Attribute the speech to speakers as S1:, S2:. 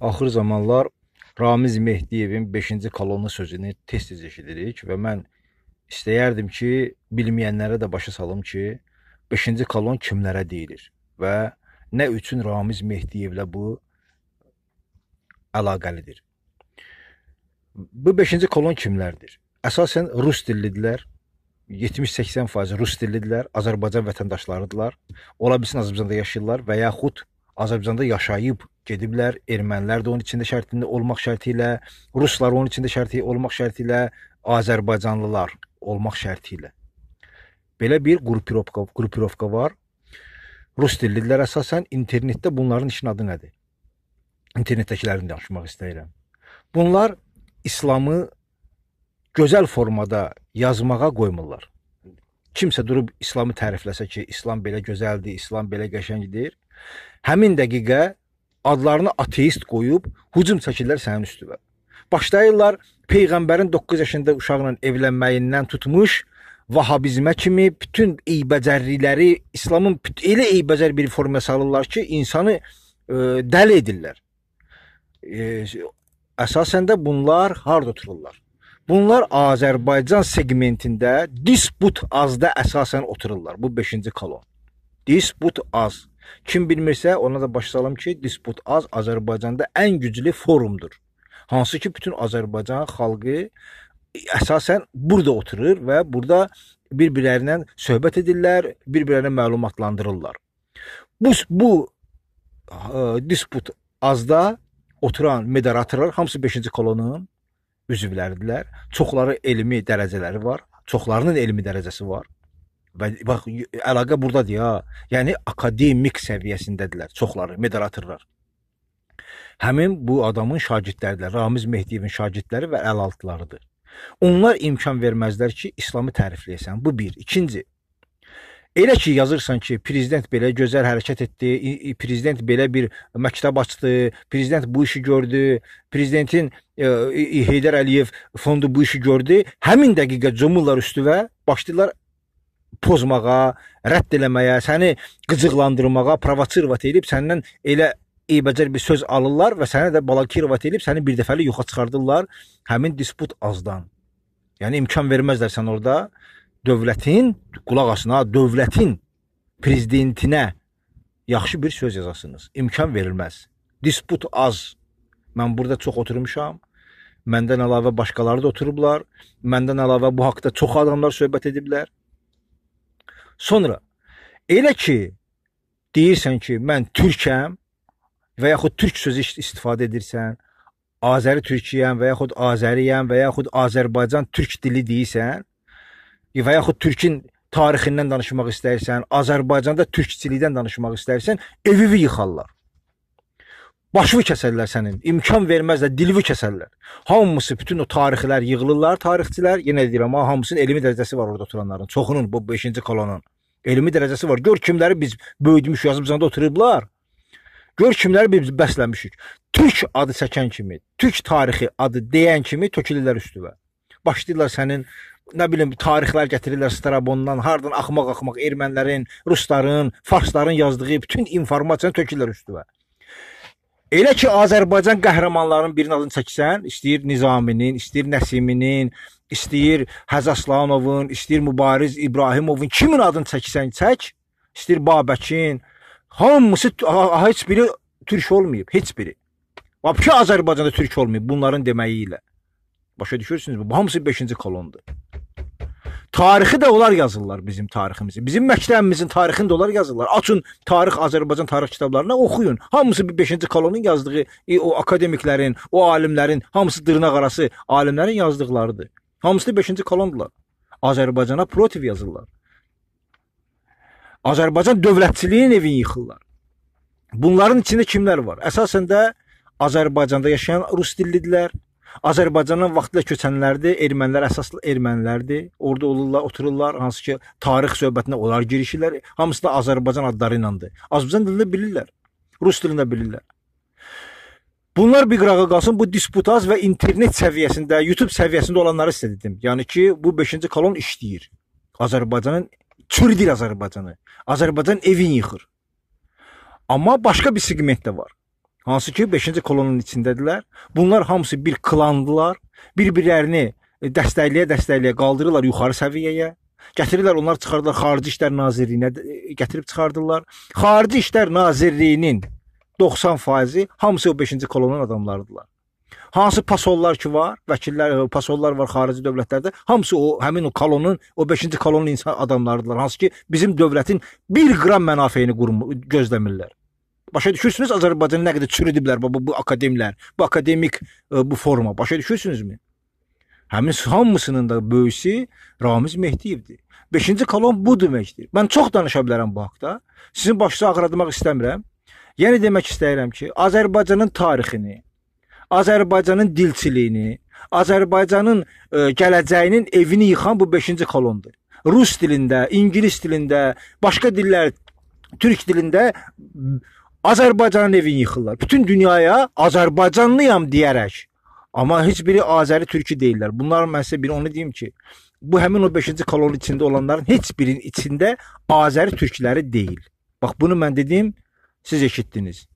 S1: Axır zamanlar Ramiz Mehdiyevin 5-ci kolonna sözünü tez-tez eşidirik və mən istəyərdim ki, bilməyənlərə də başa salım ki, 5-ci kolon kimlərə deyilir və nə üçün Ramiz Mehdiyevlə bu əlaqəlidir. Bu 5-ci kolon kimlərdir? Əsasən rus dillidirlər. 70-80% rus dillidirlər, Azərbaycan vətəndaşlarıdırlar. Ola bilsin Azərbaycanda yaşayırlar və yaxud Azərbaycanda yaşayıb gediblər. Ermənilər də onun içində şərtində olmaq şərti ilə, ruslar onun içində şərti olmaq şərti ilə, Azərbaycanlılar olmaq şərti ilə. Belə bir qrupirovka, qrupirovka var. Rus dillilər əsasən internetdə bunların işin adı nədir? İnternetdəkilərini danışmaq istəyirəm. Bunlar İslamı gözəl formada yazmağa qoymurlar. Kimsə durub İslamı tərifləsə ki, İslam belə gözəldir, İslam belə qəşəngdir həmin dəqiqə adlarını ateist qoyub hücum çəkirlər sənin üstünə. Başlayırlar peyğəmbərin 9 yaşında uşaqla evlənməyindən tutmuş vahabizmə kimi bütün eybəcərlikləri İslamın elə eybəcər bir formaya salırlar ki, insanı e, dəli edirlər. E, əsasən də bunlar harda otururlar? Bunlar Azərbaycan segmentində disput azda əsasən otururlar. Bu 5-ci kolon. Disput az. Kim bilmirsə, ona da baş salım ki, Disput Az Azərbaycanda ən güclü forumdur. Hansı ki, bütün Azərbaycan xalqı əsasən burada oturur və burada bir-birlərinə söhbət edirlər, bir-birlərinə məlumatlandırırlar. Bu bu ə, e, disput azda oturan moderatorlar hamısı 5-ci kolonun üzvləridirlər. Çoxları elmi dərəcələri var, çoxlarının elmi dərəcəsi var. Və bax əlaqə burdadır ya. Yəni akademik səviyyəsindədirlər çoxları, moderatorlar. Həmin bu adamın şagirdləridir. Ramiz Mehdiyevin şagirdləri və əlaltılarıdır. Onlar imkan verməzlər ki, İslamı tərifləyəsən. Bu bir. İkinci, Elə ki yazırsan ki, prezident belə gözəl hərəkət etdi, prezident belə bir məktəb açdı, prezident bu işi gördü, prezidentin e, Heydər Əliyev fondu bu işi gördü. Həmin dəqiqə cumurlar üstüvə başlayırlar pozmağa, rədd eləməyə, səni qıcıqlandırmağa, provosirvat edib səndən elə eybəcər bir söz alırlar və sənə də balakirvat edib səni bir dəfəlik yoxa çıxardırlar həmin disput azdan. Yəni imkan verməzlər sən orada dövlətin qulaq asına, dövlətin prezidentinə yaxşı bir söz yazasınız. İmkan verilməz. Disput az. Mən burada çox oturmuşam. Məndən əlavə başqaları da oturublar. Məndən əlavə bu haqqda çox adamlar söhbət ediblər. Sonra elə ki deyirsən ki, mən türkəm və yaxud türk sözü istifadə edirsən, Azəri türkiyəm və yaxud Azəriyəm və yaxud Azərbaycan türk dili deyirsən və yaxud türkin tarixindən danışmaq istəyirsən, Azərbaycanda türkçilikdən danışmaq istəyirsən, evivi yıxarlar. Başını kəsərlər sənin. İmkan verməzlər, dilini kəsərlər. Hamısı bütün o tarixlər yığılırlar, tarixçilər. Yenə deyirəm, ha hamısının elmi dərəcəsi var orada oturanların. Çoxunun bu 5-ci kolonun elmi dərəcəsi var. Gör kimləri biz böyüdmüş, yazımızda oturublar. Gör kimləri biz bəsləmişik. Türk adı çəkən kimi, Türk tarixi adı deyən kimi tökülürlər üstünə. Başlayırlar sənin nə bilim tarixlər gətirirlər Strabondan, hardan axmaq-axmaq ermənilərin, rusların, farsların yazdığı bütün informasiyanı tökürlər üstünə. Elə ki Azərbaycan qəhrəmanlarının birinin adını çəksən, istəyir Nizaminin, istəyir Nəsiminin, istəyir Həzəslanovun, istəyir Mübariz İbrahimovun, kimin adını çəksən çək, istəyir Babəkin, hamısı heç biri türk olmayıb, heç biri. Bax ki Azərbaycanda türk olmayıb bunların deməyi ilə. Başa düşürsünüz mü? Bu hamısı 5-ci kolondur. Tarixi də onlar yazırlar bizim tariximizi. Bizim məktəbimizin tarixini də onlar yazırlar. Açın tarix Azərbaycan tarix kitablarına oxuyun. Hamısı bir 5-ci kolonun yazdığı e, o akademiklərin, o alimlərin, hamısı dırnaq arası alimlərin yazdıqlarıdır. Hamısı da 5-ci kolondular. Azərbaycana protiv yazırlar. Azərbaycan dövlətçiliyinin evini yıxırlar. Bunların içində kimlər var? Əsasən də Azərbaycanda yaşayan rus dillidilər, Azərbaycandan vaxtla köçənlərdir, ermənilər əsaslı ermənilərdir. Orda olurlar, otururlar, hansı ki, tarix söhbətinə onlar girişirlər. Hamısı da Azərbaycan adları iləndir. Azərbaycan dilini bilirlər. Rus dilini də bilirlər. Bunlar bir qırağa qalsın, bu disputaz və internet səviyyəsində, YouTube səviyyəsində olanları sizə dedim. Yəni ki, bu 5-ci kolon işləyir. Azərbaycanın çürüdür Azərbaycanı. Azərbaycan evini yıxır. Amma başqa bir segment də var. Hansı ki 5-ci kolonun içindədirlər. Bunlar hamısı bir klandılar. Bir-birlərini e, dəstəkləyə-dəstəkləyə qaldırırlar yuxarı səviyyəyə. Gətirirlər, onlar çıxardılar Xarici İşlər Nazirliyinə e, gətirib çıxardılar. Xarici İşlər Nazirliyinin 90%-i hamısı o 5-ci kolonun adamlarıdılar. Hansı pasollar ki var, vəkillər, e, pasollar var xarici dövlətlərdə, hamısı o həmin o kolonun, o 5-ci kolonun insan adamlarıdılar. Hansı ki bizim dövlətin 1 qram mənafeyini gözləmirlər. Başa düşürsünüz Azərbaycanı nə qədər çürüdüblər bu, bu akademlər, bu akademik e, bu forma. Başa düşürsünüzmü? Həmin hamısının da böyüsü Ramiz Mehdiyevdir. 5-ci kolon bu deməkdir. Mən çox danışa bilərəm bu haqqda. Sizin başınızı ağrıtmaq istəmirəm. Yəni demək istəyirəm ki, Azərbaycanın tarixini, Azərbaycanın dilçiliyini, Azərbaycanın ə, e, gələcəyinin evini yıxan bu 5-ci kolondur. Rus dilində, ingilis dilində, başqa dillər, türk dilində Azərbaycanın evini yıxırlar. Bütün dünyaya Azərbaycanlıyam deyərək. Amma heç biri Azəri türkü deyirlər. Bunların mən sizə bir onu deyim ki, bu həmin o 5-ci kolonun içində olanların heç birinin içində Azəri türkləri deyil. Bax bunu mən dedim, siz eşitdiniz.